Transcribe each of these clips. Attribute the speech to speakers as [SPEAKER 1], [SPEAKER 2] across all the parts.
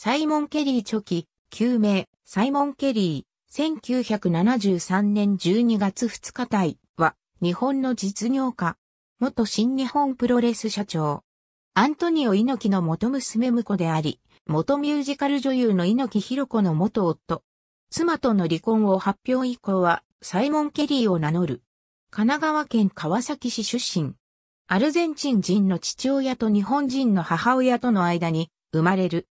[SPEAKER 1] サイモン・ケリーチョキ、旧名、サイモン・ケリー、1973年12月2日体は、日本の実業家、元新日本プロレス社長、アントニオ猪木の元娘婿であり、元ミュージカル女優の猪木博子の元夫、妻との離婚を発表以降は、サイモン・ケリーを名乗る。神奈川県川崎市出身。アルゼンチン人の父親と日本人の母親との間に生まれる。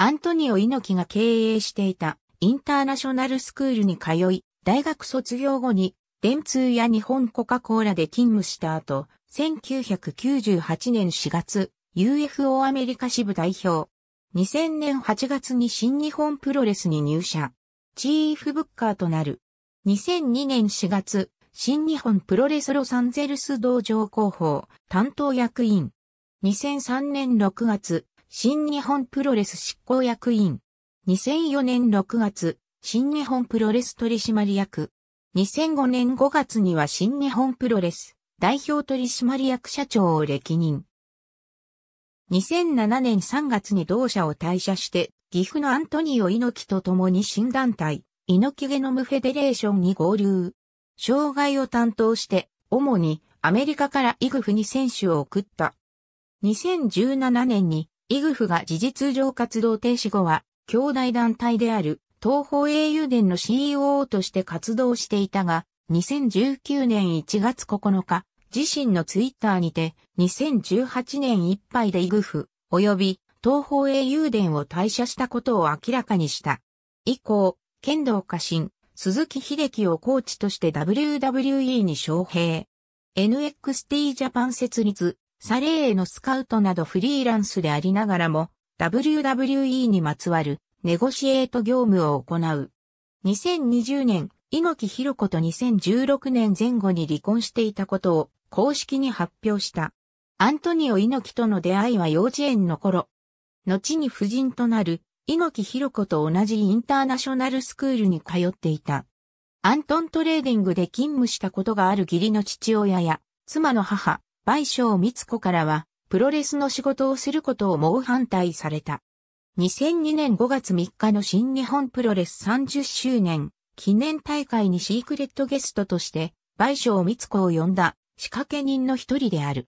[SPEAKER 1] アントニオ猪木が経営していたインターナショナルスクールに通い、大学卒業後に電通や日本コカ・コーラで勤務した後、1998年4月、UFO アメリカ支部代表。2000年8月に新日本プロレスに入社。チーフブッカーとなる。2002年4月、新日本プロレスロサンゼルス道場広報担当役員。2003年6月、新日本プロレス執行役員。2004年6月、新日本プロレス取締役。2005年5月には新日本プロレス代表取締役社長を歴任。2007年3月に同社を退社して、岐阜のアントニオ猪木と共に新団体、猪木ゲノムフェデレーションに合流。障害を担当して、主にアメリカからイグフに選手を送った。2017年にイグフが事実上活動停止後は、兄弟団体である東方英雄伝の CEO として活動していたが、2019年1月9日、自身のツイッターにて、2018年いっぱいでイグフ、及び東方英雄伝を退社したことを明らかにした。以降、剣道家臣、鈴木秀樹をコーチとして WWE に招聘。NXT ジャパン設立サレーへのスカウトなどフリーランスでありながらも、WWE にまつわるネゴシエート業務を行う。2020年、猪木博子と2016年前後に離婚していたことを公式に発表した。アントニオ猪木との出会いは幼稚園の頃。後に夫人となる猪木博子と同じインターナショナルスクールに通っていた。アントントレーディングで勤務したことがある義理の父親や妻の母、倍賞光子からは、プロレスの仕事をすることを猛反対された。2002年5月3日の新日本プロレス30周年記念大会にシークレットゲストとして、倍賞つ子を呼んだ仕掛け人の一人である。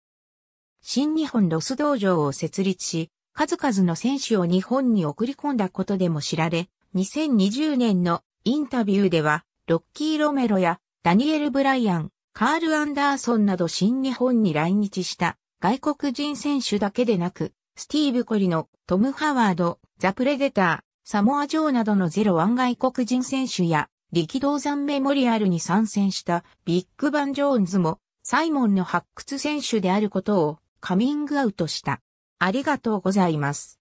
[SPEAKER 1] 新日本ロス道場を設立し、数々の選手を日本に送り込んだことでも知られ、2020年のインタビューでは、ロッキー・ロメロやダニエル・ブライアン、カール・アンダーソンなど新日本に来日した外国人選手だけでなく、スティーブ・コリノ、トム・ハワード、ザ・プレデター、サモア・ジョーなどのゼロワン外国人選手や、力道山メモリアルに参戦したビッグ・バン・ジョーンズも、サイモンの発掘選手であることをカミングアウトした。ありがとうございます。